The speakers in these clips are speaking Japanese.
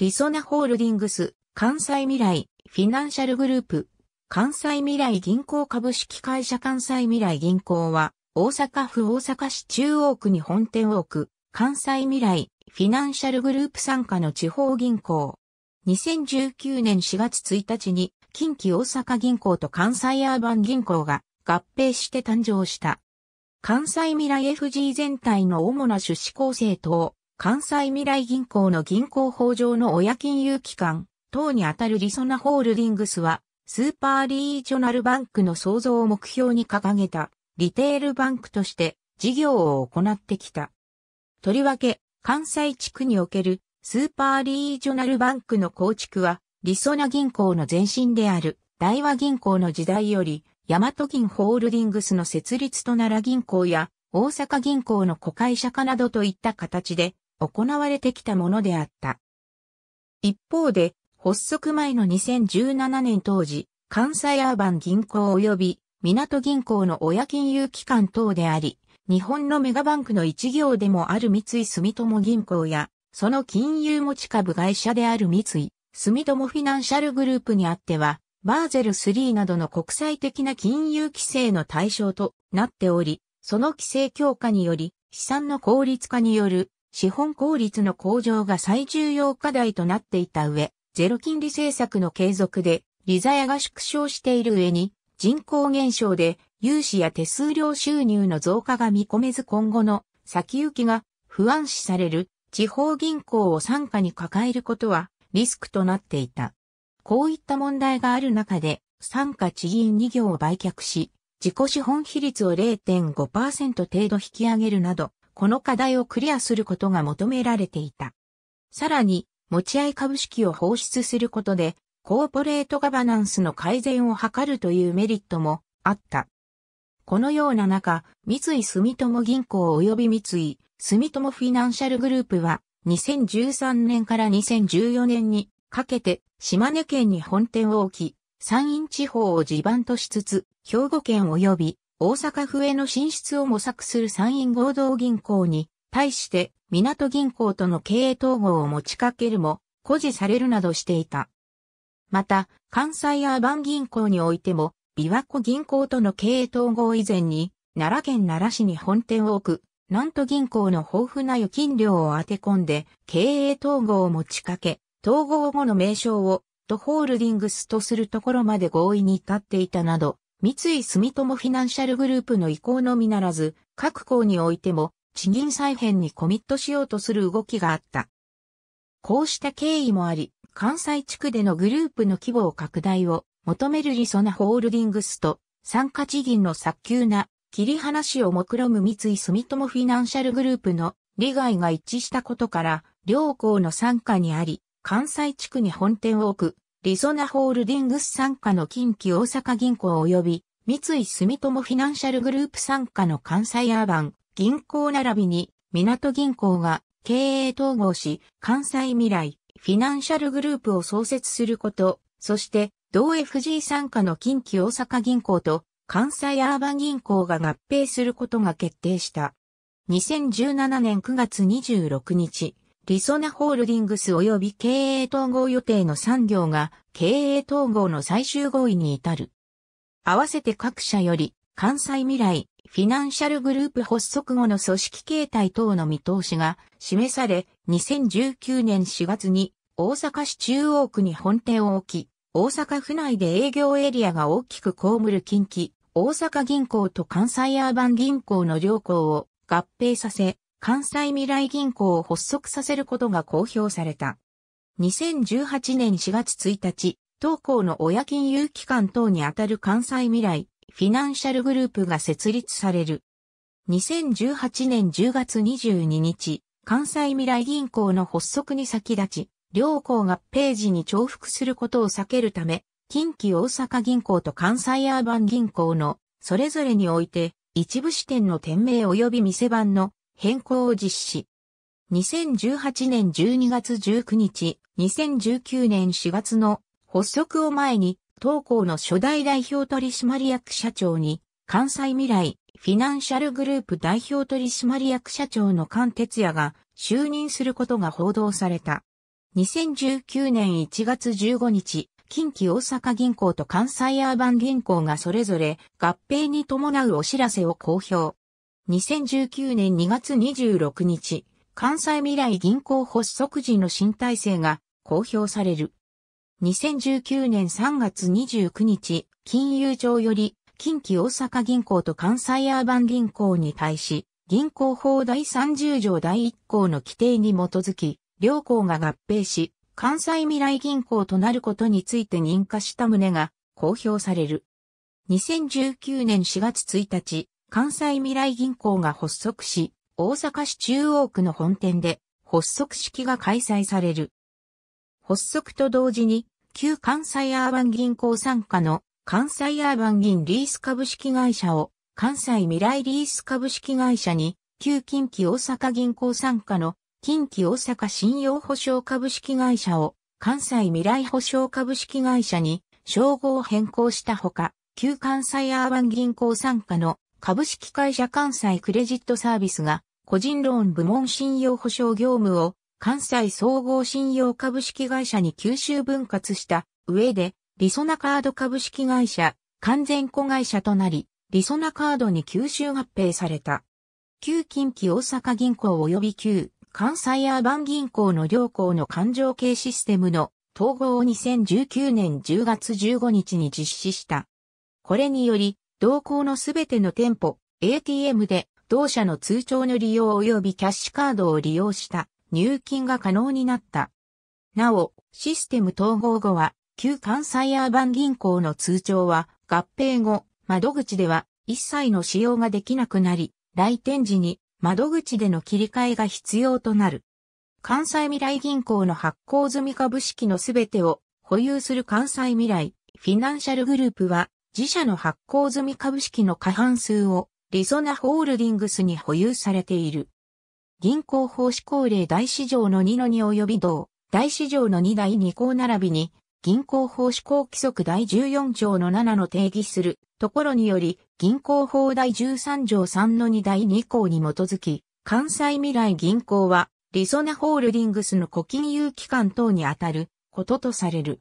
リソナホールディングス、関西未来、フィナンシャルグループ、関西未来銀行株式会社関西未来銀行は、大阪府大阪市中央区に本店を置く、関西未来、フィナンシャルグループ参加の地方銀行。2019年4月1日に、近畿大阪銀行と関西アーバン銀行が合併して誕生した。関西未来 FG 全体の主な出資構成等、関西未来銀行の銀行法上の親金融機関等にあたるリソナホールディングスは、スーパーリージョナルバンクの創造を目標に掲げたリテールバンクとして事業を行ってきた。とりわけ、関西地区におけるスーパーリージョナルバンクの構築は、リソナ銀行の前身である大和銀行の時代より、大和銀ホールディングスの設立と奈良銀行や大阪銀行の子会社化などといった形で行われてきたものであった。一方で、発足前の2017年当時、関西アーバン銀行及び港銀行の親金融機関等であり、日本のメガバンクの一行でもある三井住友銀行や、その金融持ち株会社である三井住友フィナンシャルグループにあっては、バーゼル3などの国際的な金融規制の対象となっており、その規制強化により、資産の効率化による資本効率の向上が最重要課題となっていた上、ゼロ金利政策の継続で、利ザヤが縮小している上に、人口減少で融資や手数料収入の増加が見込めず今後の先行きが不安視される地方銀行を傘下に抱えることはリスクとなっていた。こういった問題がある中で、傘下地銀2行を売却し、自己資本比率を0.5%程度引き上げるなど、この課題をクリアすることが求められていた。さらに、持ち合い株式を放出することで、コーポレートガバナンスの改善を図るというメリットもあった。このような中、三井住友銀行及び三井住友フィナンシャルグループは、2013年から2014年にかけて、島根県に本店を置き、山陰地方を地盤としつつ、兵庫県及び大阪府への進出を模索する山陰合同銀行に、対して港銀行との経営統合を持ちかけるも、誇示されるなどしていた。また、関西アーバン銀行においても、琵琶湖銀行との経営統合以前に、奈良県奈良市に本店を置く、南都銀行の豊富な預金量を当て込んで、経営統合を持ちかけ、統合後の名称を、都ホールディングスとするところまで合意に至っていたなど、三井住友フィナンシャルグループの意向のみならず、各校においても、地銀再編にコミットしようとする動きがあった。こうした経緯もあり、関西地区でのグループの規模を拡大を求める理想なホールディングスと、参加地銀の早急な切り離しを目論む三井住友フィナンシャルグループの利害が一致したことから、両校の参加にあり、関西地区に本店を置くリゾナホールディングス参加の近畿大阪銀行及び三井住友フィナンシャルグループ参加の関西アーバン銀行並びに港銀行が経営統合し関西未来フィナンシャルグループを創設すること、そして同 FG 参加の近畿大阪銀行と関西アーバン銀行が合併することが決定した。2017年9月26日、リソナホールディングス及び経営統合予定の産業が経営統合の最終合意に至る。合わせて各社より関西未来フィナンシャルグループ発足後の組織形態等の見通しが示され、2019年4月に大阪市中央区に本店を置き、大阪府内で営業エリアが大きく被る近畿、大阪銀行と関西アーバン銀行の両行を合併させ、関西未来銀行を発足させることが公表された。2018年4月1日、当行の親金融機関等にあたる関西未来フィナンシャルグループが設立される。2018年10月22日、関西未来銀行の発足に先立ち、両行がページに重複することを避けるため、近畿大阪銀行と関西アーバン銀行の、それぞれにおいて、一部支店の店名及び店番の変更を実施。2018年12月19日、2019年4月の発足を前に、当行の初代代表取締役社長に、関西未来フィナンシャルグループ代表取締役社長の菅哲也が就任することが報道された。2019年1月15日、近畿大阪銀行と関西アーバン銀行がそれぞれ合併に伴うお知らせを公表。2019年2月26日、関西未来銀行発足時の新体制が公表される。2019年3月29日、金融庁より、近畿大阪銀行と関西アーバン銀行に対し、銀行法第30条第1項の規定に基づき、両行が合併し、関西未来銀行となることについて認可した旨が公表される。2019年4月1日、関西未来銀行が発足し、大阪市中央区の本店で発足式が開催される。発足と同時に、旧関西アーバン銀行傘下の関西アーバン銀リース株式会社を関西未来リース株式会社に、旧近畿大阪銀行傘下の近畿大阪信用保証株式会社を関西未来保証株式会社に称号を変更したほか、旧関西アーバン銀行傘下の株式会社関西クレジットサービスが、個人ローン部門信用保証業務を、関西総合信用株式会社に吸収分割した上で、リソナカード株式会社、完全子会社となり、リソナカードに吸収合併された。旧近畿大阪銀行及び旧関西アーバン銀行の両行の環状系システムの統合を2019年10月15日に実施した。これにより、同行のすべての店舗、ATM で同社の通帳の利用及びキャッシュカードを利用した入金が可能になった。なお、システム統合後は、旧関西アーバン銀行の通帳は合併後、窓口では一切の使用ができなくなり、来店時に窓口での切り替えが必要となる。関西未来銀行の発行済み株式のすべてを保有する関西未来フィナンシャルグループは自社の発行済み株式の過半数をリゾナホールディングスに保有されている。銀行法施行令大市場の2の2及び同、大市場の2第2項並びに、銀行法施行規則第14条の7の定義するところにより、銀行法第13条3の2第2項に基づき、関西未来銀行は、リゾナホールディングスの古金融機関等にあたることとされる。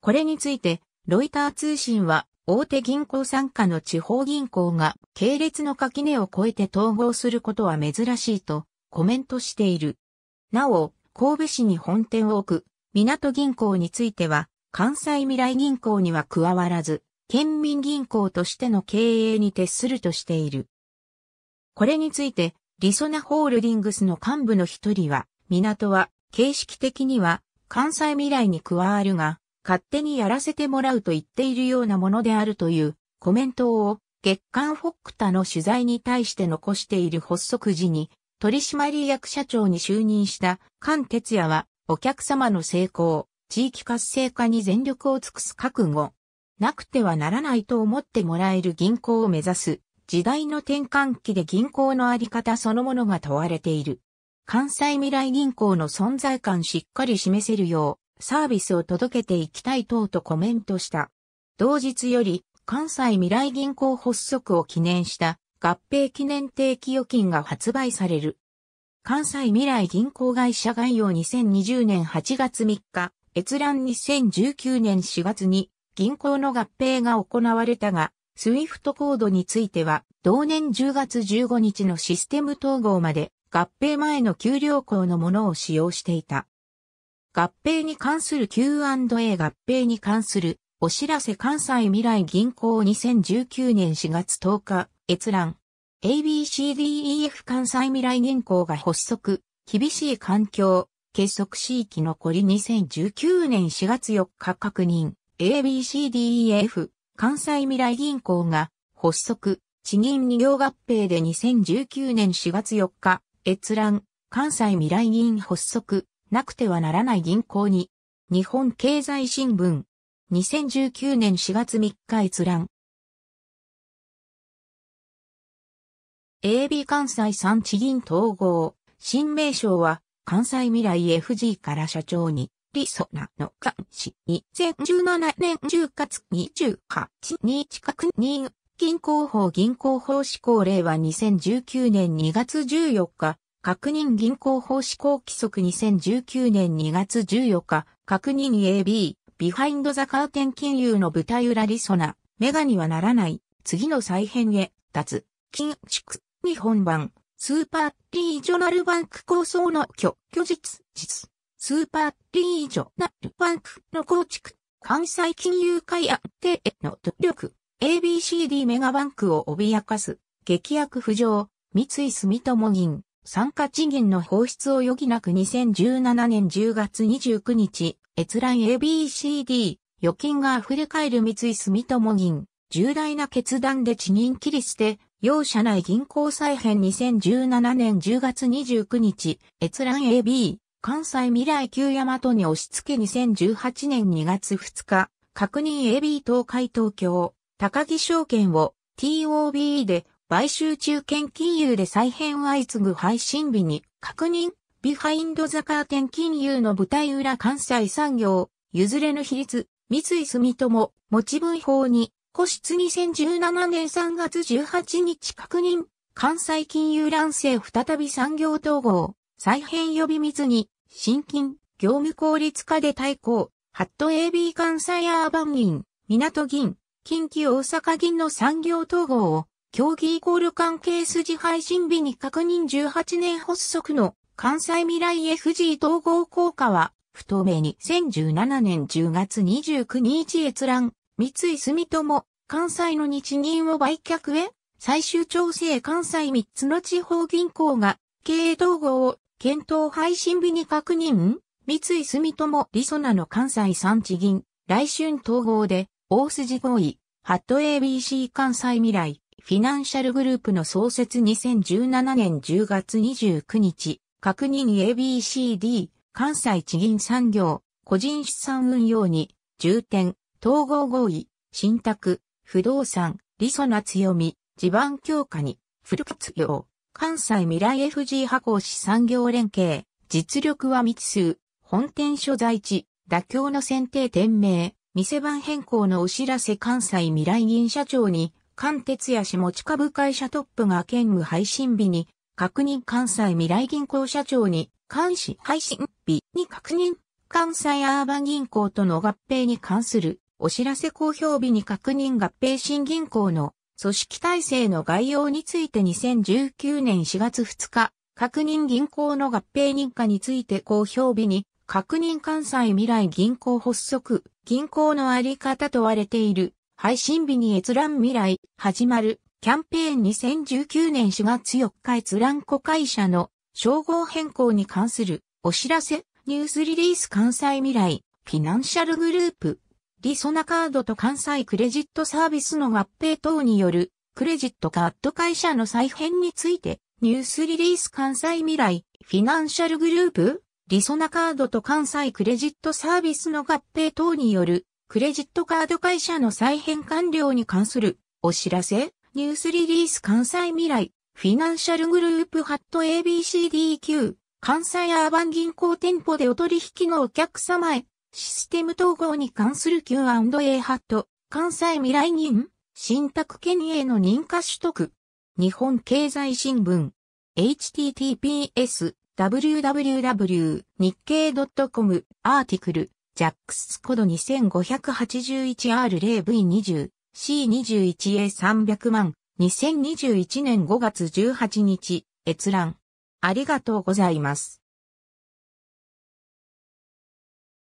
これについて、ロイター通信は、大手銀行傘下の地方銀行が系列の垣根を越えて統合することは珍しいとコメントしている。なお、神戸市に本店を置く港銀行については関西未来銀行には加わらず、県民銀行としての経営に徹するとしている。これについて、リソナホールディングスの幹部の一人は、港は形式的には関西未来に加わるが、勝手にやらせてもらうと言っているようなものであるというコメントを月刊フォックタの取材に対して残している発足時に取締役社長に就任した菅哲也はお客様の成功、地域活性化に全力を尽くす覚悟、なくてはならないと思ってもらえる銀行を目指す時代の転換期で銀行のあり方そのものが問われている。関西未来銀行の存在感しっかり示せるよう、サービスを届けていきたい等とコメントした。同日より、関西未来銀行発足を記念した合併記念定期預金が発売される。関西未来銀行会社概要2020年8月3日、閲覧2019年4月に銀行の合併が行われたが、スイフトコードについては、同年10月15日のシステム統合まで合併前の給料口のものを使用していた。合併に関する Q&A 合併に関するお知らせ関西未来銀行2019年4月10日閲覧 ABCDEF 関西未来銀行が発足厳しい環境結束地域残り2019年4月4日確認 ABCDEF 関西未来銀行が発足地銀2行合併で2019年4月4日閲覧関西未来銀発足なくてはならない銀行に、日本経済新聞、2019年4月3日閲覧。AB 関西産地銀統合、新名称は、関西未来 FG から社長に、リソナの監視2017年10月28日確認。銀行法銀行法施行令は2019年2月14日、確認銀行法施行規則2019年2月14日、確認 AB、ビハインドザカーテン金融の舞台裏リソナ、メガにはならない、次の再編へ、立つ、金築、日本版、スーパーリージョナルバンク構想の虚、巨実、実、スーパーリージョナルバンクの構築、関西金融会案定への努力、ABCD メガバンクを脅かす、劇薬浮上、三井住友銀。酸化地銀の放出を余儀なく2017年10月29日、閲覧 ABCD、預金が溢れ返る三井住友銀、重大な決断で地銀切り捨て、容赦ない銀行再編2017年10月29日、閲覧 AB、関西未来旧大和に押し付け2018年2月2日、確認 AB 東海東京、高木証券を TOB で買収中堅金融で再編相次ぐ配信日に確認、ビハインドザカーテン金融の舞台裏関西産業、譲れぬ比率、三井住友、持ち分法に、個室2017年3月18日確認、関西金融乱世再び産業統合、再編予備水に、新金、業務効率化で対抗、ハット AB 関西アーバン銀、港銀、近畿大阪銀の産業統合を、競技イコール関係筋配信日に確認18年発足の関西未来 FG 統合効果は不透明に2017年10月29日閲覧三井住友関西の日銀を売却へ最終調整関西3つの地方銀行が経営統合を検討配信日に確認三井住友リソナの関西産地銀来春統合で大筋合意ハット ABC 関西未来フィナンシャルグループの創設2017年10月29日、確認 ABCD、関西地銀産業、個人資産運用に、重点、統合合意、信託、不動産、理想な強み、地盤強化に、フル活用、関西未来 FG 箱推産業連携、実力は未知数、本店所在地、妥協の選定店名、店番変更のお知らせ関西未来銀社長に、関也や持ち株会社トップが兼務配信日に、確認関西未来銀行社長に、監視配信日に確認、関西アーバン銀行との合併に関するお知らせ公表日に確認合併新銀行の組織体制の概要について2019年4月2日、確認銀行の合併認可について公表日に、確認関西未来銀行発足、銀行のあり方とわれている配信日に閲覧未来、始まる、キャンペーン2019年4月4日閲覧子会社の称号変更に関するお知らせ、ニュースリリース関西未来、フィナンシャルグループ、リソナカードと関西クレジットサービスの合併等によるクレジットカード会社の再編について、ニュースリリース関西未来、フィナンシャルグループ、リソナカードと関西クレジットサービスの合併等によるクレジットカード会社の再編完了に関するお知らせ、ニュースリリース関西未来、フィナンシャルグループハット ABCDQ、関西アーバン銀行店舗でお取引のお客様へ、システム統合に関する Q&A ハット、関西未来人、信託権への認可取得、日本経済新聞、https www 日経 .com アーティクルジャックスコード 2581R0V20C21A300 万2021年5月18日閲覧ありがとうございます。